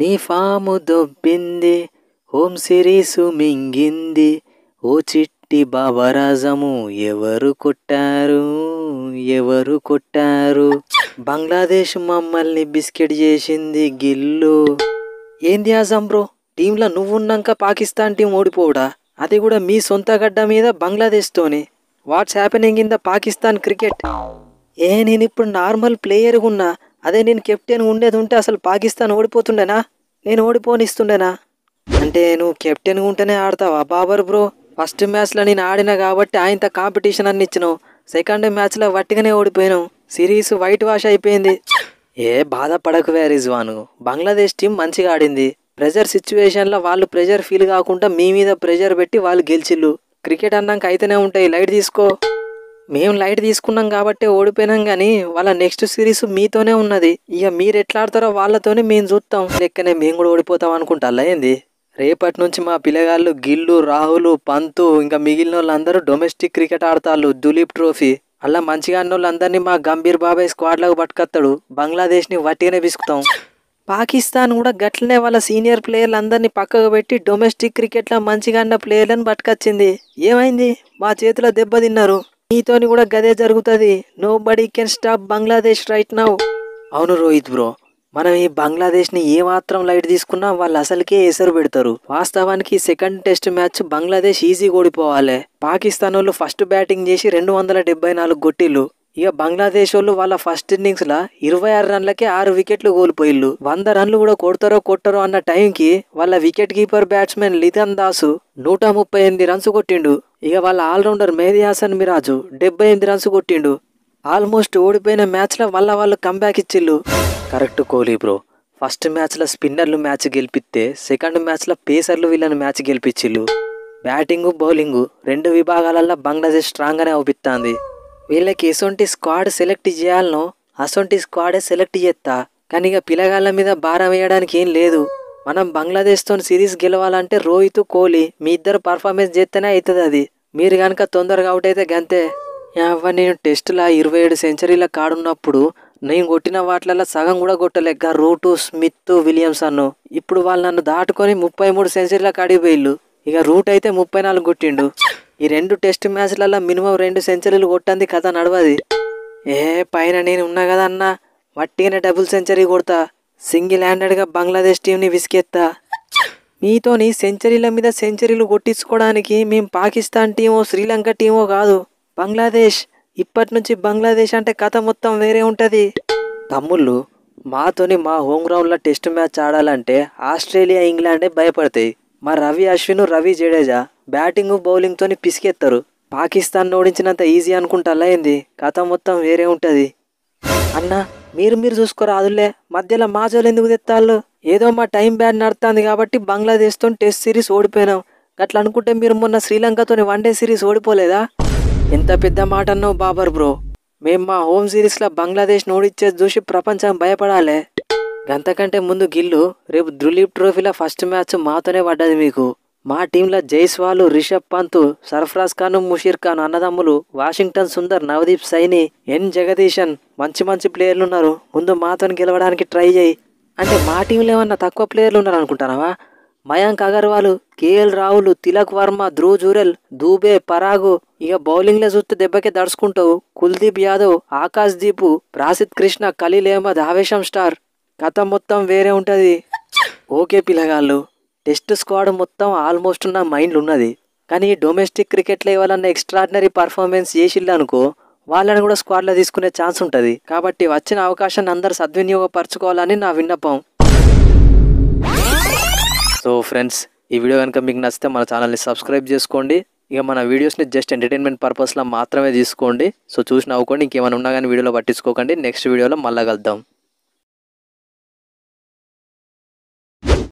నీ ఫాము దొబ్బింది ఓం సిరీసు మింగింది ఓ చిట్టి బాబరాజము ఎవరు కొట్టారు ఎవరు కొట్టారు బంగ్లాదేశ్ మమ్మల్ని బిస్కెట్ చేసింది గిల్లు ఏంది ఆజం బ్రో టీంలో నువ్వున్నాక పాకిస్తాన్ టీం ఓడిపోవుడా అది కూడా మీ సొంత గడ్డ మీద బంగ్లాదేశ్తోనే what's happening in the Pakistan cricket ఏ నేను ఇప్పుడు నార్మల్ ప్లేయర్గా ఉన్నా అదే నేను కెప్టెన్ ఉండేది ఉంటే అసలు పాకిస్తాన్ ఓడిపోతుండేనా నేను ఓడిపోనిస్తుండేనా అంటే నువ్వు కెప్టెన్ ఉంటేనే ఆడతావా బాబర్ బ్రో ఫస్ట్ మ్యాచ్లో నేను ఆడినా కాబట్టి ఆయనతో కాంపిటీషన్ అన్ని ఇచ్చినావు సెకండ్ మ్యాచ్లో వట్టిగానే ఓడిపోయినావు సిరీస్ వైట్ వాష్ అయిపోయింది ఏ బాధపడకువే రిజ్వాను బంగ్లాదేశ్ టీం మంచిగా ఆడింది ప్రెజర్ సిచ్యువేషన్లో వాళ్ళు ప్రెజర్ ఫీల్ కాకుండా మీ మీద ప్రెజర్ పెట్టి వాళ్ళు గెలిచిల్లు క్రికెట్ అన్నాక అయితేనే ఉంటాయి లైట్ తీసుకో మేము లైట్ తీసుకున్నాం కాబట్టి ఓడిపోయినాం కానీ వాళ్ళ నెక్స్ట్ సిరీస్ మీతోనే ఉన్నది ఇక మీరు ఎట్లా ఆడతారో వాళ్ళతోనే మేము చూస్తాం లెక్కనే మేము కూడా ఓడిపోతాం అనుకుంటా ఏంది రేపటి నుంచి మా పిల్లగాళ్ళు గిల్లు రాహుల్ పంతు ఇంకా మిగిలిన వాళ్ళందరూ డొమెస్టిక్ క్రికెట్ ఆడతాళ్ళు దులీప్ ట్రోఫీ అలా మంచిగా అన్నోళ్ళందరినీ మా గంభీర్ బాబాయ్ స్క్వాడ్లకు పట్టుకొస్తాడు బంగ్లాదేశ్ని వట్టిగానే పిసుకుతాం పాకిస్తాన్ కూడా గట్లనే వాళ్ళ సీనియర్ ప్లేయర్లు అందరినీ పక్కకు పెట్టి డొమెస్టిక్ క్రికెట్లో మంచిగా అన్న ప్లేయర్లను పట్టుకొచ్చింది ఏమైంది మా చేతిలో దెబ్బతిన్నారు నీతోని కూడా గదే జరుగుతుంది nobody can stop Bangladesh right now అవును రోహిత్ బ్రో మనం ఈ బంగ్లాదేశ్ని ఏ మాత్రం లైట్ తీసుకున్నా వాళ్ళు అసలుకే ఎసరు పెడతారు వాస్తవానికి సెకండ్ టెస్ట్ మ్యాచ్ బంగ్లాదేశ్ ఈజీగా ఓడిపోవాలి పాకిస్తాన్ వాళ్ళు ఫస్ట్ బ్యాటింగ్ చేసి రెండు వందల డెబ్బై నాలుగు గొట్టిలు ఇక బంగ్లాదేశ్ వాళ్ళు వాళ్ళ ఫస్ట్ ఇన్నింగ్స్లో ఇరవై ఆరు రన్లకే ఆరు వికెట్లు కోల్పోయిల్లు వంద రన్లు కూడా కొడతారో కొట్టారో అన్న టైంకి వాళ్ళ wicket keeper batsman Litton Das నూట ముప్పై ఎనిమిది రన్స్ కొట్టిండు ఇక వాళ్ళ ఆల్రౌండర్ మేది హాసన్ మిరాజు డెబ్బై ఎనిమిది రన్స్ కొట్టిండు ఆల్మోస్ట్ ఓడిపోయిన మ్యాచ్లో మళ్ళీ వాళ్ళు కంబ్యాక్ ఇచ్చిల్లు కరెక్ట్ కోహ్లీ బ్రో ఫస్ట్ మ్యాచ్లో స్పిన్నర్లు మ్యాచ్ గెలిపిస్తే సెకండ్ మ్యాచ్లో పేసర్లు వీళ్ళని మ్యాచ్ గెలిపించిల్లు బ్యాటింగు బౌలింగు రెండు విభాగాలలో బంగ్లాదేశ్ స్ట్రాంగ్గానే అవుపిస్తుంది వీళ్ళకి ఎసొంటి స్క్వాడ్ సెలెక్ట్ చేయాలనో అసొంటి స్క్వాడే సెలెక్ట్ చేస్తా కానీ ఇక పిల్లగాళ్ళ మీద భారం వేయడానికి ఏం లేదు మనం బంగ్లాదేశ్తో సిరీస్ గెలవాలంటే రోహిత్ కోహ్లీ మీ ఇద్దరు పర్ఫార్మెన్స్ చేస్తేనే అవుతుంది అది మీరు కనుక తొందరగా అవుట్ అయితే గంతే అవ్వ నేను టెస్టులా ఇరవై ఏడు సెంచరీల కాడున్నప్పుడు నేను కొట్టిన వాటిలలో సగం కూడా కొట్టలేక రూటు స్మిత్ విలియమ్స్ అన్ను ఇప్పుడు వాళ్ళు నన్ను దాటుకొని ముప్పై మూడు సెంచరీల కాడిపోయిళ్ళు ఇక రూట్ అయితే ముప్పై నాలుగు కొట్టిండు ఈ రెండు టెస్ట్ మ్యాచ్లలో మినిమం రెండు సెంచరీలు కొట్టంది కథ నడవది ఏ పైన నేను ఉన్నా కదా అన్న వట్టిగానే డబుల్ సెంచరీ కొడతా సింగిల్ హ్యాండెడ్గా బంగ్లాదేశ్ టీంని విసికెత్తా మీతోని సెంచరీల మీద సెంచరీలు కొట్టించుకోవడానికి మేము పాకిస్తాన్ టీమో శ్రీలంక టీమో కాదు బంగ్లాదేశ్ ఇప్పటి నుంచి బంగ్లాదేశ్ అంటే కథ మొత్తం వేరే ఉంటుంది తమ్ముళ్ళు మాతోని మా హోమ్ గ్రౌండ్లో టెస్ట్ మ్యాచ్ ఆడాలంటే ఆస్ట్రేలియా ఇంగ్లాండే భయపడతాయి మా రవి అశ్విన్ రవి జడేజా బ్యాటింగ్ బౌలింగ్తో పిసికెత్తారు పాకిస్తాన్ ఓడించినంత ఈజీ అనుకుంటాలా ఏంది కథ మొత్తం వేరే ఉంటుంది అన్న మీరు మీరు చూసుకోరు అదులే మధ్యలో మాజోలు ఎందుకు తెత్తాళ్ళు ఏదో మా టైం బ్యాడ్ నడుతుంది కాబట్టి బంగ్లాదేశ్తో టెస్ట్ సిరీస్ ఓడిపోయినాం అట్లా అనుకుంటే మీరు మొన్న శ్రీలంకతో వన్డే సిరీస్ ఓడిపోలేదా ఎంత పెద్ద మాట అన్నావు బాబర్ బ్రో మేము మా హోమ్ సిరీస్లో బంగ్లాదేశ్ను ఓడిచ్చేది చూసి ప్రపంచం భయపడాలి గంతకంటే ముందు గిల్లు రేపు దృలీప్ ట్రోఫీలో ఫస్ట్ మ్యాచ్ మాతోనే పడ్డది మీకు మా టీంలో జైస్వాలు రిషబ్ పంత్ సర్ఫరాజ్ ఖాన్ ముషీర్ ఖాన్ అన్నదమ్ములు వాషింగ్టన్ సుందర్ నవదీప్ సైని ఎన్ జగదీశన్ మంచి మంచి ప్లేయర్లు ఉన్నారు ముందు మాతో గెలవడానికి ట్రై చేయి అంటే మా టీంలో ఏమన్నా తక్కువ ప్లేయర్లు ఉన్నారు మయాంక్ అగర్వాల్ కేఎల్ రాహుల్ తిలక్ వర్మ ధ్రువ్ జూరెల్ దూబే పరాగు ఇక బౌలింగ్లో చూస్తే దెబ్బకే దడుచుకుంటావు కుల్దీప్ యాదవ్ ఆకాశ్ దీపు ప్రాసిద్ కృష్ణ ఖలీల్ అహ్మద్ ఆవేశం స్టార్ కథ మొత్తం వేరే ఉంటుంది ఓకే పిల్లగాళ్ళు టెస్ట్ స్క్వాడ్ మొత్తం ఆల్మోస్ట్ నా మైండ్ ఉన్నది కానీ డొమెస్టిక్ క్రికెట్లో ఇవ్వాలన్న ఎక్స్ట్రాడినరీ పర్ఫార్మెన్స్ చేసిళ్ళు అనుకో వాళ్ళని కూడా స్క్వాడ్లో తీసుకునే ఛాన్స్ ఉంటుంది కాబట్టి వచ్చిన అవకాశాన్ని అందరు సద్వినియోగపరచుకోవాలని నా విన్నపం సో ఫ్రెండ్స్ ఈ వీడియో కనుక మీకు నచ్చితే మన ఛానల్ని సబ్స్క్రైబ్ చేసుకోండి ఇక మన వీడియోస్ని జస్ట్ ఎంటర్టైన్మెంట్ పర్పస్లో మాత్రమే తీసుకోండి సో చూసి నవ్వుకోండి ఇంకేమైనా ఉన్నా కానీ వీడియోలో పట్టించుకోకండి నెక్స్ట్ వీడియోలో మళ్ళీ కలుద్దాం